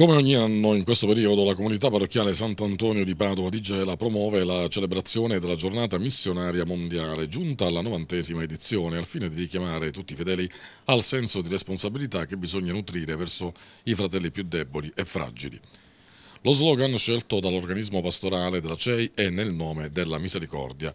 Come ogni anno, in questo periodo, la comunità parrocchiale Sant'Antonio di Padova di Gela promuove la celebrazione della giornata missionaria mondiale, giunta alla novantesima edizione, al fine di richiamare tutti i fedeli al senso di responsabilità che bisogna nutrire verso i fratelli più deboli e fragili. Lo slogan scelto dall'organismo pastorale della CEI è nel nome della misericordia.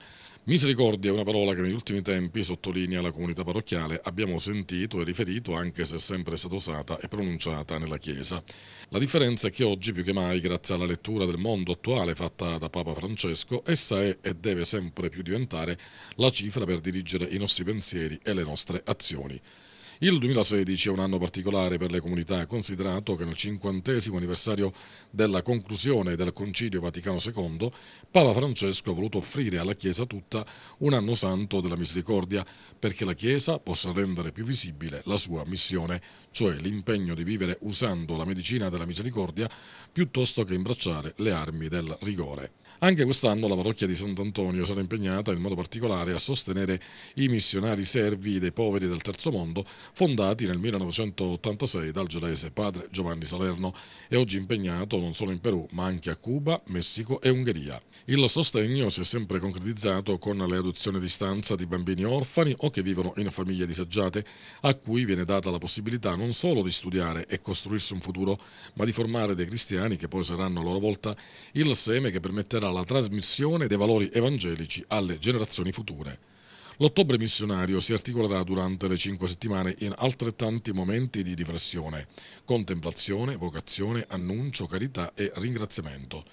Misericordia è una parola che negli ultimi tempi, sottolinea la comunità parrocchiale, abbiamo sentito e riferito anche se è sempre stata usata e pronunciata nella Chiesa. La differenza è che oggi più che mai, grazie alla lettura del mondo attuale fatta da Papa Francesco, essa è e deve sempre più diventare la cifra per dirigere i nostri pensieri e le nostre azioni. Il 2016 è un anno particolare per le comunità, considerato che nel cinquantesimo anniversario della conclusione del Concilio Vaticano II, Papa Francesco ha voluto offrire alla Chiesa tutta un anno santo della misericordia, perché la Chiesa possa rendere più visibile la sua missione, cioè l'impegno di vivere usando la medicina della misericordia piuttosto che imbracciare le armi del rigore. Anche quest'anno la parrocchia di Sant'Antonio sarà impegnata in modo particolare a sostenere i missionari servi dei poveri del Terzo Mondo fondati nel 1986 dal gelese padre Giovanni Salerno e oggi impegnato non solo in Perù ma anche a Cuba, Messico e Ungheria. Il sostegno si è sempre concretizzato con le adozioni di stanza di bambini orfani o che vivono in famiglie disagiate, a cui viene data la possibilità non solo di studiare e costruirsi un futuro, ma di formare dei cristiani che poi saranno a loro volta il seme che permetterà la trasmissione dei valori evangelici alle generazioni future. L'ottobre missionario si articolerà durante le cinque settimane in altrettanti momenti di riflessione, contemplazione, vocazione, annuncio, carità e ringraziamento.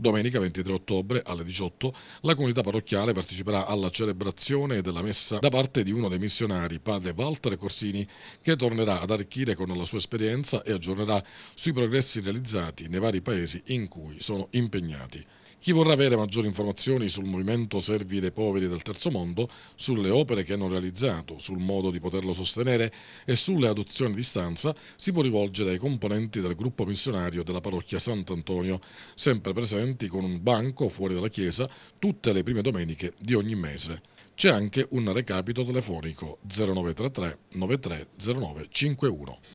Domenica 23 ottobre alle 18 la comunità parrocchiale parteciperà alla celebrazione della messa da parte di uno dei missionari, padre Walter Corsini, che tornerà ad arricchire con la sua esperienza e aggiornerà sui progressi realizzati nei vari paesi in cui sono impegnati. Chi vorrà avere maggiori informazioni sul movimento Servi dei Poveri del Terzo Mondo, sulle opere che hanno realizzato, sul modo di poterlo sostenere e sulle adozioni di stanza si può rivolgere ai componenti del gruppo missionario della parrocchia Sant'Antonio, sempre presente ristoranti con un banco fuori dalla chiesa tutte le prime domeniche di ogni mese. C'è anche un recapito telefonico 0933 930951.